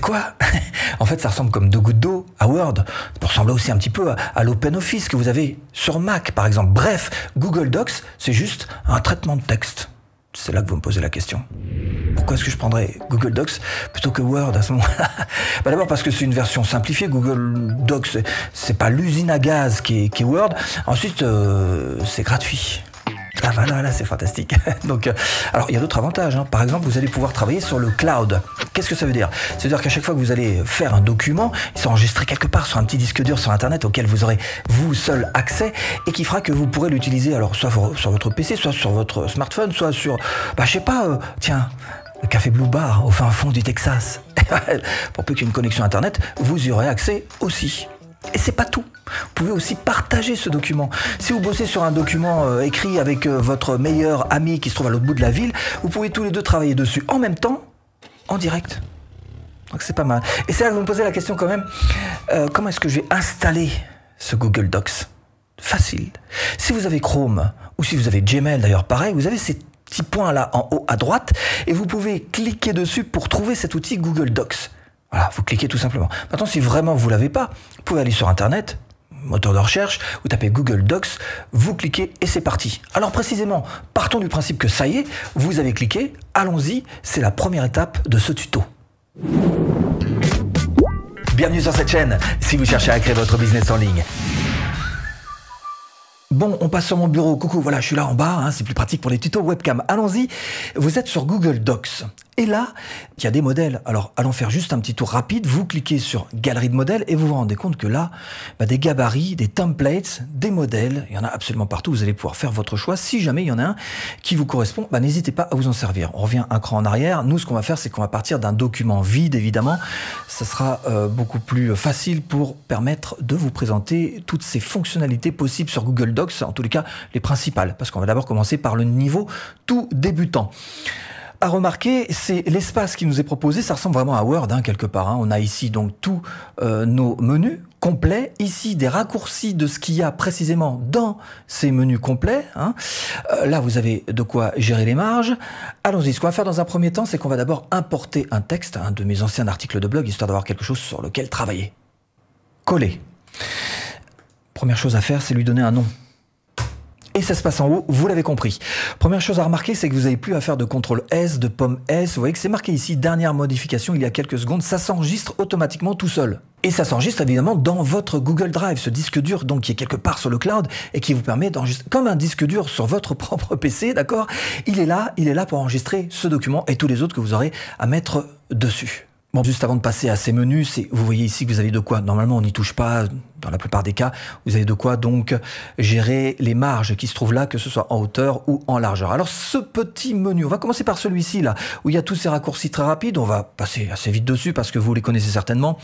quoi En fait, ça ressemble comme deux gouttes d'eau à Word. pour ressemble aussi un petit peu à, l'Open Office que vous avez sur Mac, par exemple. Bref, Google Docs, c'est juste un traitement de texte. C'est là que vous me posez la question. Pourquoi est-ce que je prendrais Google Docs plutôt que Word à ce moment-là bah, D'abord parce que c'est une version simplifiée. Google Docs, c'est pas l'usine à gaz qui est, Word. Ensuite, euh, c'est gratuit. Ah bah là c'est fantastique. Donc, euh, alors il y a d'autres avantages. Hein. Par exemple, vous allez pouvoir travailler sur le cloud. Qu'est-ce que ça veut dire C'est-à-dire qu'à chaque fois que vous allez faire un document, il sera enregistré quelque part sur un petit disque dur sur Internet auquel vous aurez vous seul accès et qui fera que vous pourrez l'utiliser alors soit sur votre PC, soit sur votre smartphone, soit sur, bah je sais pas, euh, tiens, le café Blue Bar au fin fond du Texas. Pour peu qu'une connexion Internet, vous y aurez accès aussi. Et c'est pas tout. Vous pouvez aussi partager ce document. Si vous bossez sur un document euh, écrit avec euh, votre meilleur ami qui se trouve à l'autre bout de la ville, vous pouvez tous les deux travailler dessus en même temps, en direct. Donc c'est pas mal. Et c'est là que vous me posez la question quand même, euh, comment est-ce que je vais installer ce Google Docs Facile. Si vous avez Chrome ou si vous avez Gmail d'ailleurs, pareil, vous avez ces petits points là en haut à droite et vous pouvez cliquer dessus pour trouver cet outil Google Docs. Voilà, vous cliquez tout simplement. Maintenant, si vraiment vous l'avez pas, vous pouvez aller sur Internet, moteur de recherche, vous tapez Google Docs, vous cliquez et c'est parti. Alors précisément, partons du principe que ça y est, vous avez cliqué, allons-y, c'est la première étape de ce tuto. Bienvenue sur cette chaîne si vous cherchez à créer votre business en ligne. Bon, on passe sur mon bureau. Coucou, voilà, je suis là en bas. Hein, c'est plus pratique pour les tutos webcam. Allons-y. Vous êtes sur Google Docs. Et là, il y a des modèles. Alors, allons faire juste un petit tour rapide. Vous cliquez sur Galerie de modèles et vous vous rendez compte que là, bah, des gabarits, des templates, des modèles, il y en a absolument partout. Vous allez pouvoir faire votre choix. Si jamais il y en a un qui vous correspond, bah, n'hésitez pas à vous en servir. On revient un cran en arrière. Nous, ce qu'on va faire, c'est qu'on va partir d'un document vide, évidemment. Ça sera euh, beaucoup plus euh, facile pour permettre de vous présenter toutes ces fonctionnalités possibles sur Google Docs en tous les cas les principales, parce qu'on va d'abord commencer par le niveau tout débutant à remarquer, c'est l'espace qui nous est proposé. Ça ressemble vraiment à Word, hein, quelque part. Hein. On a ici donc tous euh, nos menus complets. Ici, des raccourcis de ce qu'il y a précisément dans ces menus complets. Hein. Euh, là, vous avez de quoi gérer les marges. Allons-y. Ce qu'on va faire dans un premier temps, c'est qu'on va d'abord importer un texte un de mes anciens articles de blog, histoire d'avoir quelque chose sur lequel travailler. Coller. Première chose à faire, c'est lui donner un nom et ça se passe en haut, vous l'avez compris. Première chose à remarquer, c'est que vous n'avez plus à faire de contrôle S, de pomme S, vous voyez que c'est marqué ici, dernière modification il y a quelques secondes, ça s'enregistre automatiquement tout seul. Et ça s'enregistre évidemment dans votre Google Drive, ce disque dur donc qui est quelque part sur le cloud et qui vous permet d'enregistrer comme un disque dur sur votre propre PC, d'accord Il est là, il est là pour enregistrer ce document et tous les autres que vous aurez à mettre dessus. Bon, juste avant de passer à ces menus, c'est, vous voyez ici que vous avez de quoi. Normalement, on n'y touche pas dans la plupart des cas, vous avez de quoi donc gérer les marges qui se trouvent là, que ce soit en hauteur ou en largeur. Alors ce petit menu, on va commencer par celui-ci là, où il y a tous ces raccourcis très rapides, on va passer assez vite dessus parce que vous les connaissez certainement.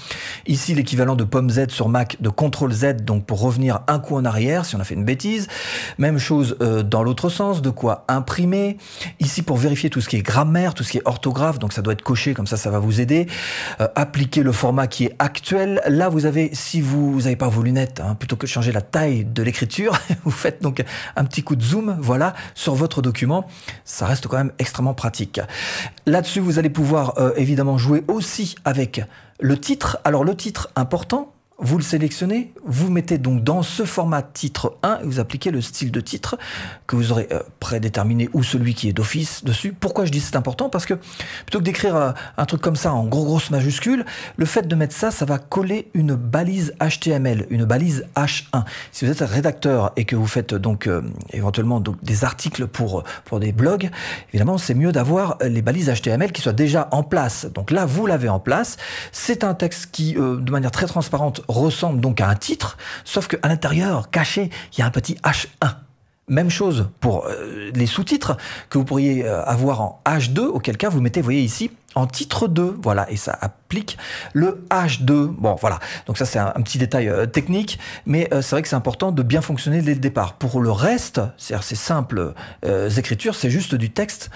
Ici l'équivalent de POMZ Z sur Mac de CTRL Z, donc pour revenir un coup en arrière si on a fait une bêtise. Même chose euh, dans l'autre sens, de quoi imprimer. Ici pour vérifier tout ce qui est grammaire, tout ce qui est orthographe, donc ça doit être coché, comme ça ça va vous aider. Euh, appliquer le format qui est actuel. Là vous avez, si vous n'avez pas vos lunettes, hein. plutôt que de changer la taille de l'écriture, vous faites donc un petit coup de zoom, voilà, sur votre document. Ça reste quand même extrêmement pratique. Là-dessus, vous allez pouvoir euh, évidemment jouer aussi avec le titre. Alors le titre important, vous le sélectionnez, vous mettez donc dans ce format titre 1 et vous appliquez le style de titre que vous aurez euh, prédéterminé ou celui qui est d'office dessus. Pourquoi je dis c'est important Parce que plutôt que d'écrire euh, un truc comme ça en gros grosses majuscules, le fait de mettre ça, ça va coller une balise HTML, une balise H1. Si vous êtes un rédacteur et que vous faites euh, donc éventuellement donc des articles pour, pour des blogs, évidemment c'est mieux d'avoir les balises HTML qui soient déjà en place. Donc là vous l'avez en place. C'est un texte qui de manière très transparente ressemble donc à un titre, sauf qu'à l'intérieur, caché, il y a un petit H1. Même chose pour euh, les sous-titres que vous pourriez euh, avoir en H2, auquel cas vous mettez, voyez ici, en titre 2, voilà, et ça applique le H2. Bon, voilà, donc ça c'est un, petit détail euh, technique, mais c'est vrai que c'est important de bien fonctionner dès le départ. Pour le reste, c'est-à-dire ces simples écritures, c'est juste du texte,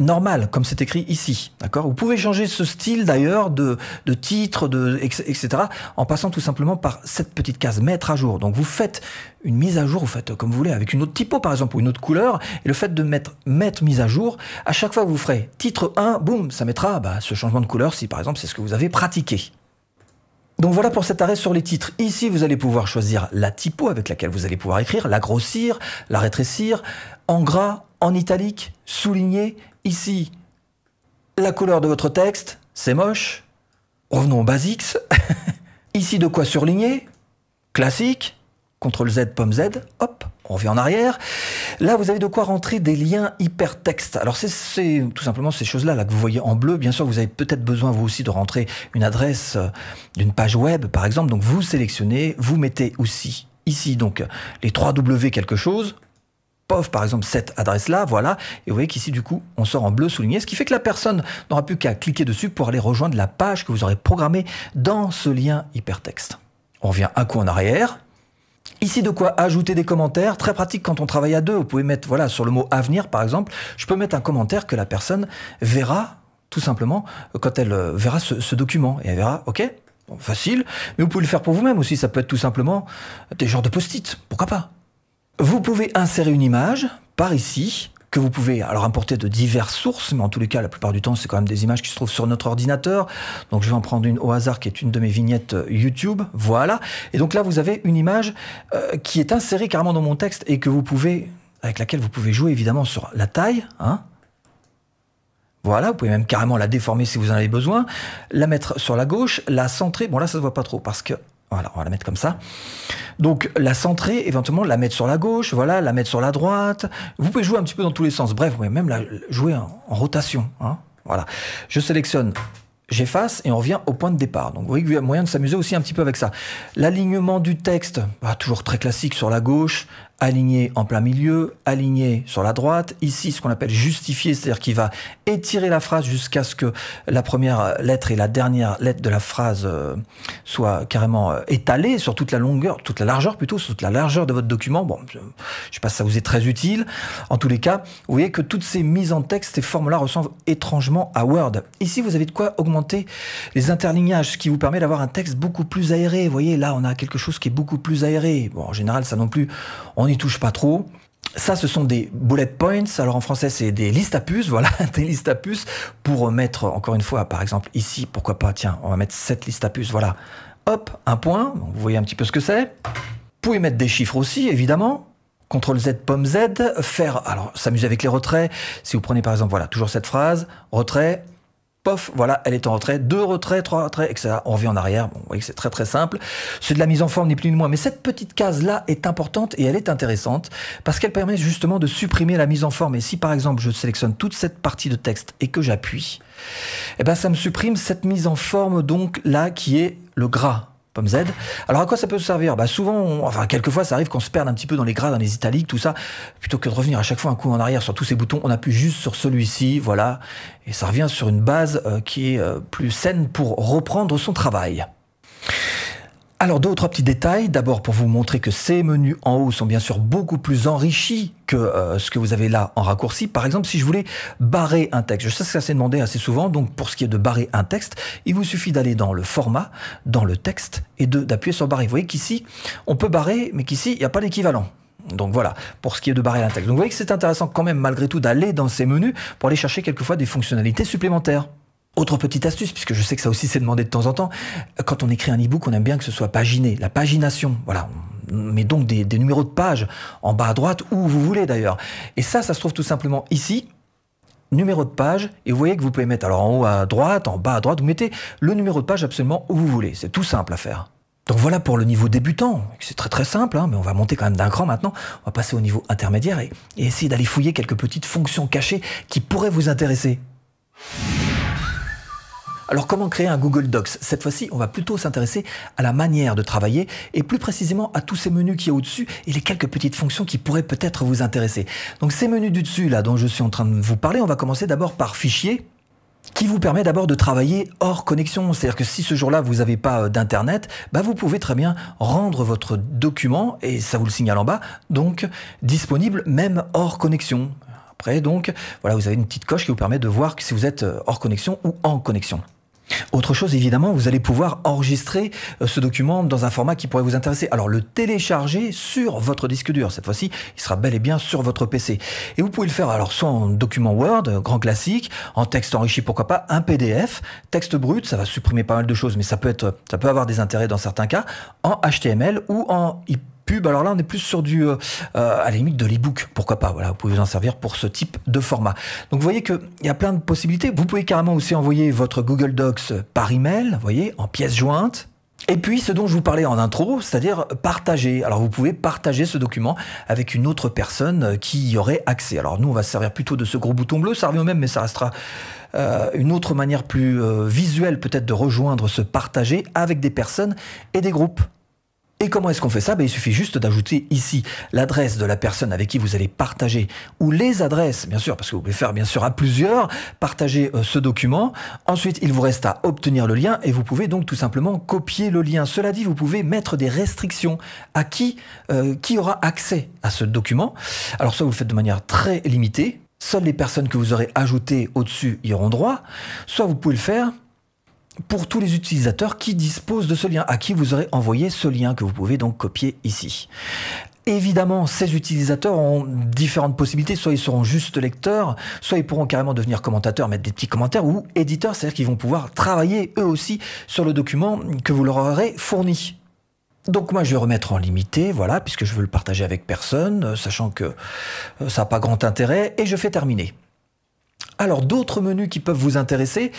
normal, comme c'est écrit ici. D'accord Vous pouvez changer ce style d'ailleurs de, titre, de, etc. en passant tout simplement par cette petite case mettre à jour. Donc vous faites une mise à jour, vous faites comme vous voulez, avec une autre typo par exemple ou une autre couleur. Et le fait de mettre mettre mise à jour, à chaque fois que vous ferez titre 1, boum, ça mettra bah, ce changement de couleur si par exemple c'est ce que vous avez pratiqué. Donc voilà pour cet arrêt sur les titres. Ici, vous allez pouvoir choisir la typo avec laquelle vous allez pouvoir écrire, la grossir, la rétrécir, en gras, en italique, souligner ici, la couleur de votre texte, c'est moche. Revenons aux basics. ici, de quoi surligner Classique. CTRL Z, pomme Z, hop, on revient en arrière. Là, vous avez de quoi rentrer des liens hypertextes. Alors, c'est tout simplement ces choses-là là, que vous voyez en bleu. Bien sûr, vous avez peut-être besoin, vous aussi, de rentrer une adresse euh, d'une page web, par exemple. Donc, vous sélectionnez, vous mettez aussi ici, donc, les 3W quelque chose, pof, par exemple, cette adresse-là, voilà. Et vous voyez qu'ici, du coup, on sort en bleu souligné, ce qui fait que la personne n'aura plus qu'à cliquer dessus pour aller rejoindre la page que vous aurez programmée dans ce lien hypertexte. On revient un coup en arrière. Ici, de quoi ajouter des commentaires. Très pratique quand on travaille à deux. Vous pouvez mettre, voilà, sur le mot avenir, par exemple, je peux mettre un commentaire que la personne verra, tout simplement, quand elle euh, verra ce, document. Et elle verra, OK, facile. Mais vous pouvez le faire pour vous-même aussi. Ça peut être tout simplement des genres de post-it. Pourquoi pas vous pouvez insérer une image par ici que vous pouvez alors importer de diverses sources, mais en tous les cas, la plupart du temps, c'est quand même des images qui se trouvent sur notre ordinateur. Donc, je vais en prendre une au hasard qui est une de mes vignettes euh, YouTube. Voilà. Et donc là, vous avez une image euh, qui est insérée carrément dans mon texte et que vous pouvez, avec laquelle vous pouvez jouer évidemment sur la taille, hein. voilà, vous pouvez même carrément la déformer si vous en avez besoin, la mettre sur la gauche, la centrer. Bon là, ça se voit pas trop parce que voilà, on va la mettre comme ça. Donc la centrer, éventuellement la mettre sur la gauche, voilà, la mettre sur la droite. Vous pouvez jouer un petit peu dans tous les sens. Bref, vous pouvez même la jouer en, rotation. Hein. Voilà. Je sélectionne, j'efface et on revient au point de départ. Donc vous voyez qu'il y a moyen de s'amuser aussi un petit peu avec ça. L'alignement du texte, bah, toujours très classique sur la gauche, aligné en plein milieu, aligné sur la droite. Ici, ce qu'on appelle justifié, c'est-à-dire qu'il va étirer la phrase jusqu'à ce que la première lettre et la dernière lettre de la phrase euh, soient carrément euh, étalées sur toute la longueur, toute la largeur plutôt, sur toute la largeur de votre document. Bon, je ne sais pas si ça vous est très utile. En tous les cas, vous voyez que toutes ces mises en texte, ces formes-là ressemblent étrangement à Word. Ici, vous avez de quoi augmenter les interlignages, ce qui vous permet d'avoir un texte beaucoup plus aéré. Vous voyez, là, on a quelque chose qui est beaucoup plus aéré. Bon, en général, ça non plus, on n'y touche pas trop. Ça, ce sont des bullet points. Alors en français, c'est des listes à puces. Voilà, des listes à puces pour mettre, encore une fois, par exemple, ici, pourquoi pas, tiens, on va mettre cette liste à puces. Voilà. Hop, un point. Vous voyez un petit peu ce que c'est. Vous pouvez mettre des chiffres aussi, évidemment. CTRL Z, pomme Z, faire, alors s'amuser avec les retraits. Si vous prenez par exemple, voilà, toujours cette phrase, retrait, pof, voilà, elle est en retrait, deux retraits, trois retraits, etc. On revient en arrière. Bon, vous voyez que c'est très très simple. C'est de la mise en forme, ni plus ni moins. Mais cette petite case-là est importante et elle est intéressante parce qu'elle permet justement de supprimer la mise en forme. Et si par exemple je sélectionne toute cette partie de texte et que j'appuie, eh ben ça me supprime cette mise en forme donc là qui est le gras. Z. Alors à quoi ça peut servir bah Souvent, enfin quelquefois ça arrive qu'on se perde un petit peu dans les gras, dans les italiques, tout ça. Plutôt que de revenir à chaque fois un coup en arrière sur tous ces boutons, on appuie juste sur celui-ci, voilà. Et ça revient sur une base euh, qui est euh, plus saine pour reprendre son travail. Alors deux petits détails. D'abord pour vous montrer que ces menus en haut sont bien sûr beaucoup plus enrichis que euh, ce que vous avez là en raccourci. Par exemple, si je voulais barrer un texte, je sais que ça s'est demandé assez souvent, donc pour ce qui est de barrer un texte, il vous suffit d'aller dans le format, dans le texte, et d'appuyer sur barrer. Vous voyez qu'ici, on peut barrer, mais qu'ici, il n'y a pas d'équivalent. Donc voilà, pour ce qui est de barrer un texte. Donc vous voyez que c'est intéressant quand même malgré tout d'aller dans ces menus pour aller chercher quelquefois des fonctionnalités supplémentaires. Autre petite astuce, puisque je sais que ça aussi c'est demandé de temps en temps, quand on écrit un e-book, on aime bien que ce soit paginé, la pagination, voilà, on met donc des, numéros de page en bas à droite, où vous voulez d'ailleurs. Et ça, ça se trouve tout simplement ici, numéro de page, et vous voyez que vous pouvez mettre, alors en haut à droite, en bas à droite, vous mettez le numéro de page absolument où vous voulez, c'est tout simple à faire. Donc voilà pour le niveau débutant, c'est très très simple, hein, mais on va monter quand même d'un cran maintenant, on va passer au niveau intermédiaire et essayer d'aller fouiller quelques petites fonctions cachées qui pourraient vous intéresser. Alors comment créer un Google Docs Cette fois-ci, on va plutôt s'intéresser à la manière de travailler et plus précisément à tous ces menus qui a au-dessus et les quelques petites fonctions qui pourraient peut-être vous intéresser. Donc ces menus du dessus là dont je suis en train de vous parler, on va commencer d'abord par fichier qui vous permet d'abord de travailler hors connexion. C'est-à-dire que si ce jour-là, vous n'avez pas euh, d'Internet, bah vous pouvez très bien rendre votre document, et ça vous le signale en bas, donc disponible même hors connexion. Après, donc, voilà, vous avez une petite coche qui vous permet de voir si vous êtes euh, hors connexion ou en connexion. Autre chose, évidemment, vous allez pouvoir enregistrer euh, ce document dans un format qui pourrait vous intéresser. Alors le télécharger sur votre disque dur. Cette fois-ci, il sera bel et bien sur votre PC. Et vous pouvez le faire alors soit en document Word, euh, grand classique, en texte enrichi, pourquoi pas, un PDF, texte brut, ça va supprimer pas mal de choses, mais ça peut être, ça peut avoir des intérêts dans certains cas, en HTML ou en pub. Alors là, on est plus sur du, euh, euh, à la limite de l'ebook. Pourquoi pas Voilà, vous pouvez vous en servir pour ce type de format. Donc vous voyez qu'il y a plein de possibilités. Vous pouvez carrément aussi envoyer votre Google Docs par email, vous voyez, en pièce jointe. Et puis, ce dont je vous parlais en intro, c'est-à-dire partager. Alors, vous pouvez partager ce document avec une autre personne euh, qui y aurait accès. Alors, nous, on va se servir plutôt de ce gros bouton bleu. Ça revient au même, mais ça restera une autre manière plus visuelle, peut-être, de rejoindre ce partager avec des personnes et des groupes. Et comment est-ce qu'on fait ça ben, Il suffit juste d'ajouter ici l'adresse de la personne avec qui vous allez partager, ou les adresses, bien sûr, parce que vous pouvez faire bien sûr à plusieurs, partager euh, ce document. Ensuite, il vous reste à obtenir le lien et vous pouvez donc tout simplement copier le lien. Cela dit, vous pouvez mettre des restrictions à qui, euh, qui aura accès à ce document. Alors soit vous le faites de manière très limitée. Seules les personnes que vous aurez ajoutées au-dessus y auront droit. Soit vous pouvez le faire pour tous les utilisateurs qui disposent de ce lien, à qui vous aurez envoyé ce lien que vous pouvez donc copier ici. Évidemment, ces utilisateurs ont différentes possibilités. Soit ils seront juste lecteurs, soit ils pourront carrément devenir commentateurs, mettre des petits commentaires, ou éditeurs, c'est-à-dire qu'ils vont pouvoir travailler eux aussi sur le document que vous leur aurez fourni. Donc moi je vais remettre en limité, voilà, puisque je veux le partager avec personne, euh, sachant que euh, ça n'a pas grand intérêt, et je fais terminer. Alors d'autres menus qui peuvent vous intéresser,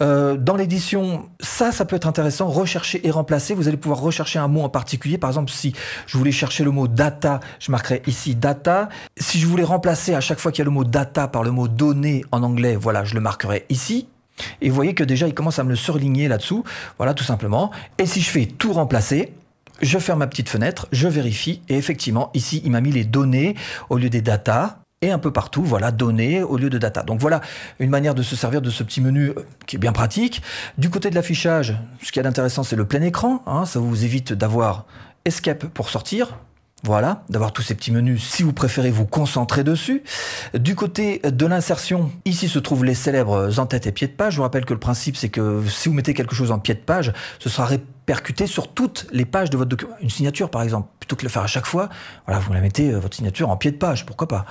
euh, dans l'édition, ça, ça peut être intéressant, rechercher et remplacer, vous allez pouvoir rechercher un mot en particulier, par exemple si je voulais chercher le mot data, je marquerai ici data, si je voulais remplacer à chaque fois qu'il y a le mot data par le mot données en anglais, voilà, je le marquerai ici, et vous voyez que déjà, il commence à me le surligner là-dessous. Voilà, tout simplement. Et si je fais tout remplacer, je ferme ma petite fenêtre, je vérifie, et effectivement, ici, il m'a mis les données au lieu des data et un peu partout, voilà, données au lieu de data. Donc voilà une manière de se servir de ce petit menu euh, qui est bien pratique. Du côté de l'affichage, ce qui est a d'intéressant, c'est le plein écran. Hein. ça vous évite d'avoir escape pour sortir, voilà, d'avoir tous ces petits menus si vous préférez vous concentrer dessus. Du côté de l'insertion, ici se trouvent les célèbres en-tête et pied de page. Je vous rappelle que le principe, c'est que si vous mettez quelque chose en pied de page, ce sera répété percuter sur toutes les pages de votre document. Une signature, par exemple, plutôt que de le faire à chaque fois, voilà, vous la mettez, euh, votre signature, en pied de page, pourquoi pas.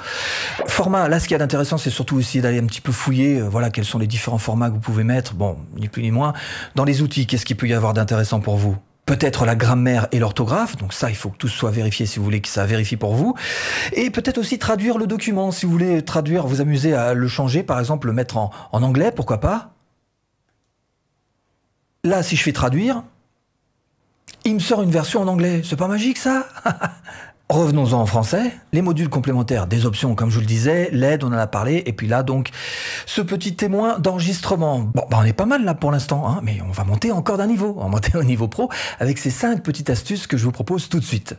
Format, là, ce qu'il y a d'intéressant, c'est surtout essayer d'aller un petit peu fouiller, euh, voilà, quels sont les différents formats que vous pouvez mettre, bon, ni plus ni moins. Dans les outils, qu'est-ce qu'il peut y avoir d'intéressant pour vous peut-être la grammaire et l'orthographe, donc ça, il faut que tout soit vérifié si vous voulez que ça vérifie pour vous, et peut-être aussi traduire le document, si vous voulez traduire, vous amusez à le changer, par exemple, le mettre en anglais, pourquoi pas. Là, si je fais traduire, il me sort une version en anglais. C'est pas magique, ça Revenons-en en français. Les modules complémentaires des options, comme je vous le disais, l'aide, on en a parlé, et puis là, donc, ce petit témoin d'enregistrement. Bon, bah, on est pas mal là pour l'instant, hein, mais on va monter encore d'un niveau, on va monter au niveau pro, avec ces cinq petites astuces que je vous propose tout de suite.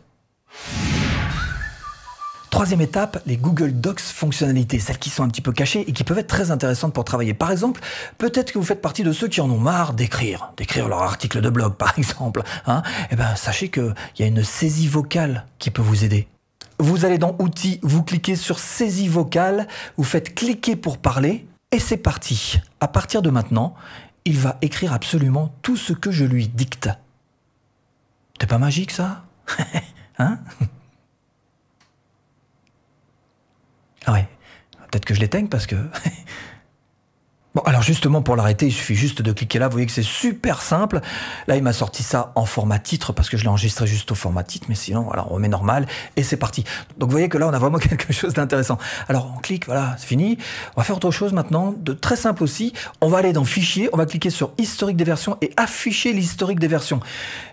Troisième étape, les Google Docs fonctionnalités, celles qui sont un petit peu cachées et qui peuvent être très intéressantes pour travailler. Par exemple, peut-être que vous faites partie de ceux qui en ont marre d'écrire, d'écrire leur article de blog par exemple. et hein. eh ben, sachez qu'il y a une saisie vocale qui peut vous aider. Vous allez dans Outils, vous cliquez sur Saisie vocale, vous faites cliquer pour parler et c'est parti. À partir de maintenant, il va écrire absolument tout ce que je lui dicte. C'est pas magique ça Hein Ah ouais, peut-être que je l'éteigne parce que Bon, alors justement, pour l'arrêter, il suffit juste de cliquer là. Vous voyez que c'est super simple. Là, il m'a sorti ça en format titre parce que je l'ai enregistré juste au format titre, mais sinon, voilà, on remet normal et c'est parti. Donc, vous voyez que là, on a vraiment quelque chose d'intéressant. Alors, on clique, voilà, c'est fini. On va faire autre chose maintenant, de très simple aussi. On va aller dans Fichier, on va cliquer sur Historique des versions et afficher l'historique des versions.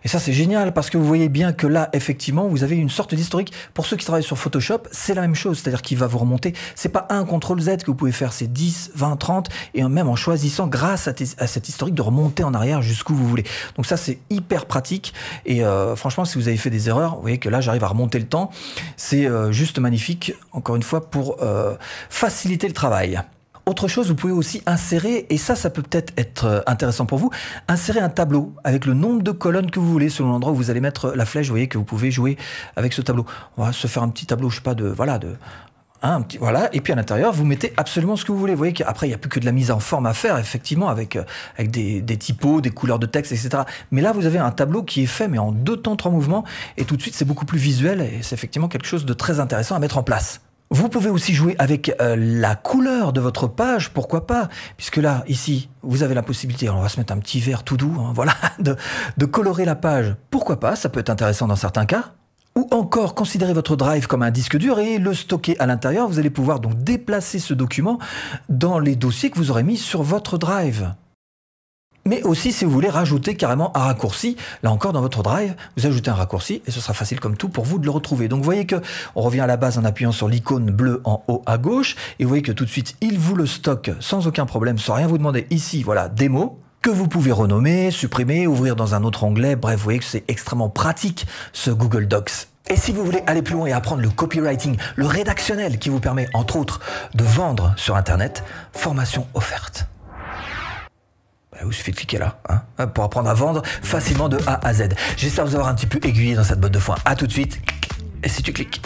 Et ça, c'est génial parce que vous voyez bien que là, effectivement, vous avez une sorte d'historique. Pour ceux qui travaillent sur Photoshop, c'est la même chose, c'est-à-dire qu'il va vous remonter. C'est pas un CTRL Z que vous pouvez faire, c'est 10, 20, 30 et même en choisissant grâce à, cet historique de remonter en arrière jusqu'où vous voulez. Donc ça c'est hyper pratique et euh, franchement si vous avez fait des erreurs, vous voyez que là j'arrive à remonter le temps, c'est euh, juste magnifique encore une fois pour euh, faciliter le travail. Autre chose, vous pouvez aussi insérer, et ça, ça peut peut-être être intéressant pour vous, insérer un tableau avec le nombre de colonnes que vous voulez selon l'endroit où vous allez mettre la flèche. Vous voyez que vous pouvez jouer avec ce tableau. On va se faire un petit tableau, je sais pas, de, voilà, de Hein, voilà. Et puis à l'intérieur, vous mettez absolument ce que vous voulez. Vous voyez qu'après, il n'y a plus que de la mise en forme à faire, effectivement, avec, euh, avec des, des, typos, des couleurs de texte, etc. Mais là, vous avez un tableau qui est fait, mais en deux temps, trois mouvements. Et tout de suite, c'est beaucoup plus visuel et c'est effectivement quelque chose de très intéressant à mettre en place. Vous pouvez aussi jouer avec euh, la couleur de votre page, pourquoi pas, puisque là, ici, vous avez la possibilité, on va se mettre un petit vert tout doux, hein, voilà, de colorer la page, pourquoi pas, ça peut être intéressant dans certains cas ou encore considérer votre drive comme un disque dur et le stocker à l'intérieur. Vous allez pouvoir donc déplacer ce document dans les dossiers que vous aurez mis sur votre drive. Mais aussi si vous voulez rajouter carrément un raccourci, là encore dans votre drive, vous ajoutez un raccourci et ce sera facile comme tout pour vous de le retrouver. Donc vous voyez que on revient à la base en appuyant sur l'icône bleue en haut à gauche et vous voyez que tout de suite il vous le stocke sans aucun problème, sans rien vous demander. Ici voilà démo, vous pouvez renommer, supprimer, ouvrir dans un autre onglet. Bref, vous voyez que c'est extrêmement pratique ce Google Docs. Et si vous voulez aller plus loin et apprendre le copywriting, le rédactionnel qui vous permet entre autres de vendre sur Internet, formation offerte. Vous bah, vous suffit de cliquer là hein, hein, pour apprendre à vendre facilement de A à Z. J'espère vous avoir un petit peu aiguillé dans cette botte de foin. A tout de suite. Et si tu cliques.